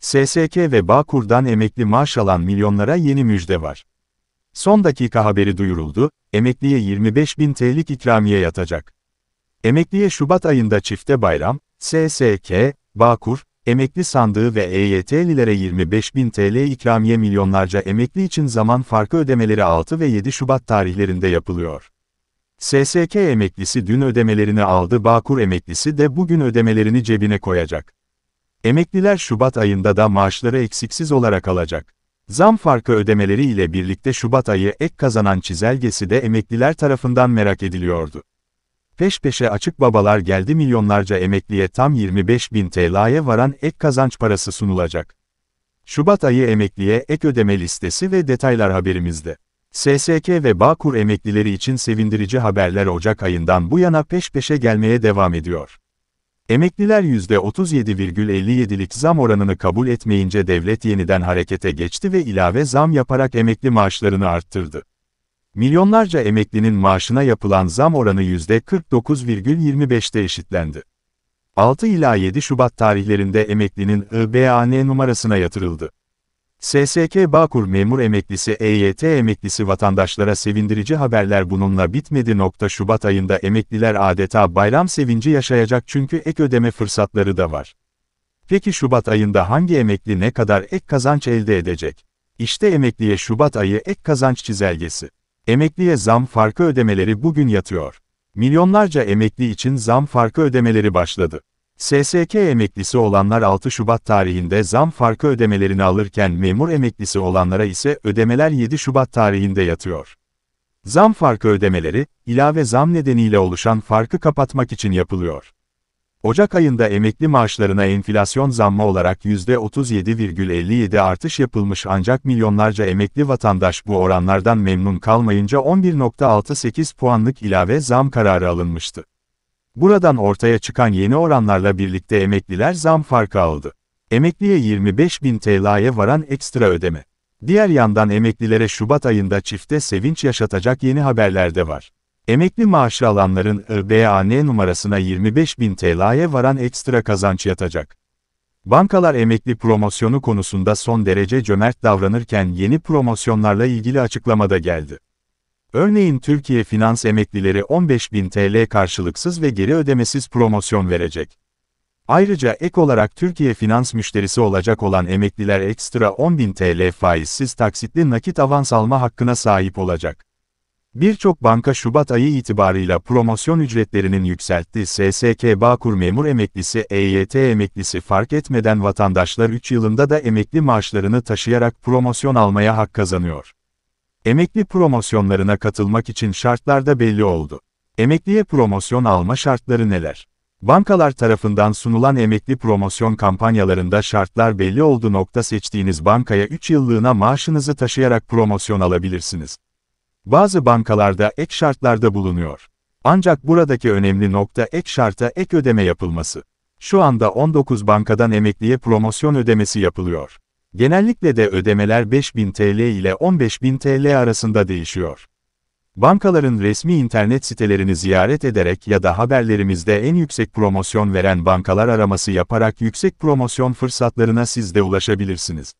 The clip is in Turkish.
SSK ve Bağkur'dan emekli maaş alan milyonlara yeni müjde var. Son dakika haberi duyuruldu, emekliye 25 bin TL'lik ikramiye yatacak. Emekliye Şubat ayında çifte bayram, SSK, Bağkur, emekli sandığı ve EYT'lilere 25 bin TL ikramiye milyonlarca emekli için zaman farkı ödemeleri 6 ve 7 Şubat tarihlerinde yapılıyor. SSK emeklisi dün ödemelerini aldı Bağkur emeklisi de bugün ödemelerini cebine koyacak. Emekliler Şubat ayında da maaşları eksiksiz olarak alacak. Zam farkı ödemeleri ile birlikte Şubat ayı ek kazanan çizelgesi de emekliler tarafından merak ediliyordu. Peş peşe açık babalar geldi milyonlarca emekliye tam 25 bin TL'ye varan ek kazanç parası sunulacak. Şubat ayı emekliye ek ödeme listesi ve detaylar haberimizde. SSK ve Bağkur emeklileri için sevindirici haberler Ocak ayından bu yana peş peşe gelmeye devam ediyor. Emekliler %37,57'lik zam oranını kabul etmeyince devlet yeniden harekete geçti ve ilave zam yaparak emekli maaşlarını arttırdı. Milyonlarca emeklinin maaşına yapılan zam oranı %49,25'te eşitlendi. 6 ila 7 Şubat tarihlerinde emeklinin IBAN numarasına yatırıldı. SSK Bağkur memur emeklisi EYT emeklisi vatandaşlara sevindirici haberler bununla bitmedi. Nokta Şubat ayında emekliler adeta bayram sevinci yaşayacak çünkü ek ödeme fırsatları da var. Peki Şubat ayında hangi emekli ne kadar ek kazanç elde edecek? İşte emekliye Şubat ayı ek kazanç çizelgesi. Emekliye zam farkı ödemeleri bugün yatıyor. Milyonlarca emekli için zam farkı ödemeleri başladı. SSK emeklisi olanlar 6 Şubat tarihinde zam farkı ödemelerini alırken memur emeklisi olanlara ise ödemeler 7 Şubat tarihinde yatıyor. Zam farkı ödemeleri, ilave zam nedeniyle oluşan farkı kapatmak için yapılıyor. Ocak ayında emekli maaşlarına enflasyon zammı olarak %37,57 artış yapılmış ancak milyonlarca emekli vatandaş bu oranlardan memnun kalmayınca 11.68 puanlık ilave zam kararı alınmıştı. Buradan ortaya çıkan yeni oranlarla birlikte emekliler zam farkı aldı. Emekliye 25 bin TL'ye varan ekstra ödeme. Diğer yandan emeklilere Şubat ayında çifte sevinç yaşatacak yeni haberler de var. Emekli maaşı alanların IBAN numarasına 25 bin TL'ye varan ekstra kazanç yatacak. Bankalar emekli promosyonu konusunda son derece cömert davranırken yeni promosyonlarla ilgili açıklamada geldi. Örneğin Türkiye Finans emeklileri 15.000 TL karşılıksız ve geri ödemesiz promosyon verecek. Ayrıca ek olarak Türkiye Finans müşterisi olacak olan emekliler ekstra 10.000 TL faizsiz taksitli nakit avans alma hakkına sahip olacak. Birçok banka Şubat ayı itibarıyla promosyon ücretlerinin yükselttiği SSK Bağkur memur emeklisi EYT emeklisi fark etmeden vatandaşlar 3 yılında da emekli maaşlarını taşıyarak promosyon almaya hak kazanıyor. Emekli promosyonlarına katılmak için şartlar da belli oldu. Emekliye promosyon alma şartları neler? Bankalar tarafından sunulan emekli promosyon kampanyalarında şartlar belli oldu. Nokta seçtiğiniz bankaya 3 yıllığına maaşınızı taşıyarak promosyon alabilirsiniz. Bazı bankalarda ek şartlarda bulunuyor. Ancak buradaki önemli nokta ek şarta ek ödeme yapılması. Şu anda 19 bankadan emekliye promosyon ödemesi yapılıyor. Genellikle de ödemeler 5000 TL ile 15000 TL arasında değişiyor. Bankaların resmi internet sitelerini ziyaret ederek ya da haberlerimizde en yüksek promosyon veren bankalar araması yaparak yüksek promosyon fırsatlarına siz de ulaşabilirsiniz.